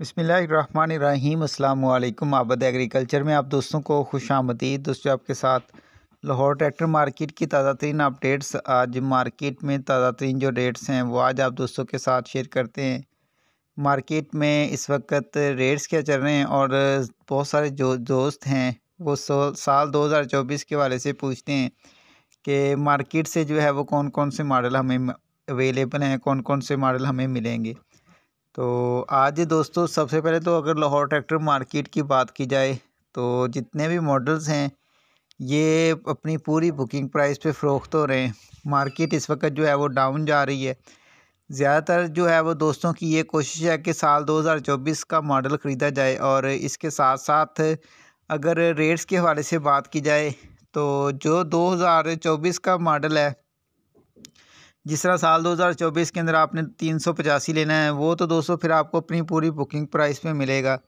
बसमीम् आबद agriculture में आप दोस्तों को खुश आमदीद दोस्तों आपके साथ लाहौर ट्रैक्टर मार्केट की ताज़ा तरीन अपडेट्स आज मार्केट में ताज़ा तरीन जो रेट्स हैं वो आज आप दोस्तों के साथ शेयर करते हैं मार्केट में इस वक्त रेट्स क्या चल रहे हैं और बहुत सारे जो दोस्त हैं वो साल 2024 के वाले से पूछते हैं कि मार्केट से जो है वो कौन कौन से मॉडल हमें अवेलेबल हैं कौन कौन से मॉडल हमें मिलेंगे तो आज दोस्तों सबसे पहले तो अगर लाहौर ट्रैक्टर मार्केट की बात की जाए तो जितने भी मॉडल्स हैं ये अपनी पूरी बुकिंग प्राइस पे फ़रोख्त हो रहे हैं मार्केट इस वक्त जो है वो डाउन जा रही है ज़्यादातर जो है वो दोस्तों की ये कोशिश है कि साल 2024 का मॉडल ख़रीदा जाए और इसके साथ साथ अगर रेट्स के हवाले से बात की जाए तो जो 2024 का मॉडल है जिस तरह साल 2024 के अंदर आपने तीन सौ पचासी लेना है वो तो दोस्तों फिर आपको अपनी पूरी बुकिंग प्राइस पे मिलेगा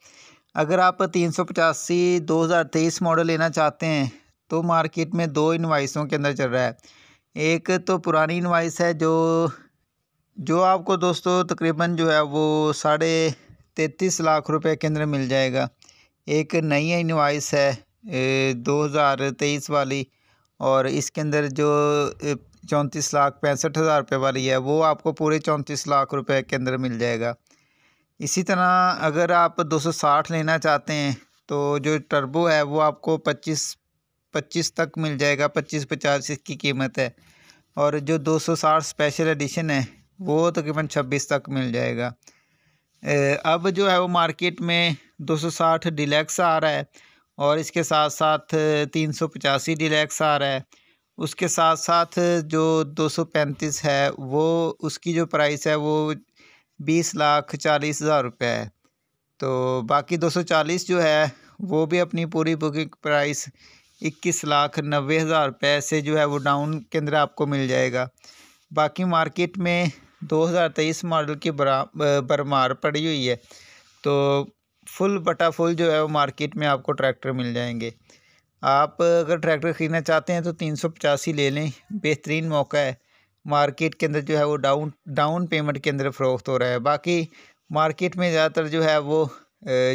अगर आप तीन सौ पचासी दो हज़ार तेईस मॉडल लेना चाहते हैं तो मार्केट में दो इन्वाइसों के अंदर चल रहा है एक तो पुरानी इन्वाइस है जो जो आपको दोस्तों तकरीबन जो है वो साढ़े तैतीस लाख रुपए के अंदर मिल जाएगा एक नई इन्वाइस है दो हज़ार तेईस वाली और इसके अंदर जो चौंतीस लाख पैंसठ हज़ार रुपये वाली है वो आपको पूरे चौंतीस लाख रुपए के अंदर मिल जाएगा इसी तरह अगर आप 260 लेना चाहते हैं तो जो टर्बो है वो आपको 25 25 तक मिल जाएगा 25 पचास इसकी कीमत है और जो 260 स्पेशल एडिशन है वो तकरीबन तो 26 तक मिल जाएगा अब जो है वो मार्केट में 260 डिलेक्स आ रहा है और इसके साथ साथ तीन सौ पचासी डिलेक्स आ रहा है उसके साथ साथ जो दो सौ पैंतीस है वो उसकी जो प्राइस है वो बीस लाख चालीस हज़ार रुपये है तो बाकी दो सौ चालीस जो है वो भी अपनी पूरी बुकिंग प्राइस इक्कीस लाख नब्बे हज़ार रुपये से जो है वो डाउन के अंदर आपको मिल जाएगा बाकी मार्केट में दो हज़ार तेईस मॉडल की बरमार पड़ी हुई है तो फुल बटा फुल जो है वो मार्केट में आपको ट्रैक्टर मिल जाएंगे आप अगर ट्रैक्टर ख़रीदना चाहते हैं तो तीन सौ पचासी ले लें बेहतरीन मौका है मार्केट के अंदर जो है वो डाउन डाउन पेमेंट के अंदर फ़रोख्त हो रहा है बाकी मार्केट में ज़्यादातर जो है वो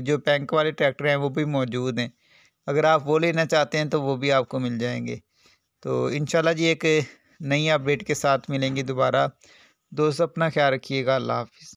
जो बैंक वाले ट्रैक्टर हैं वो भी मौजूद हैं अगर आप वो लेना चाहते हैं तो वो भी आपको मिल जाएंगे तो इन जी एक नई अपडेट के साथ मिलेंगे दोबारा दोस्त अपना ख्याल रखिएगा अल्लाह हाफिज़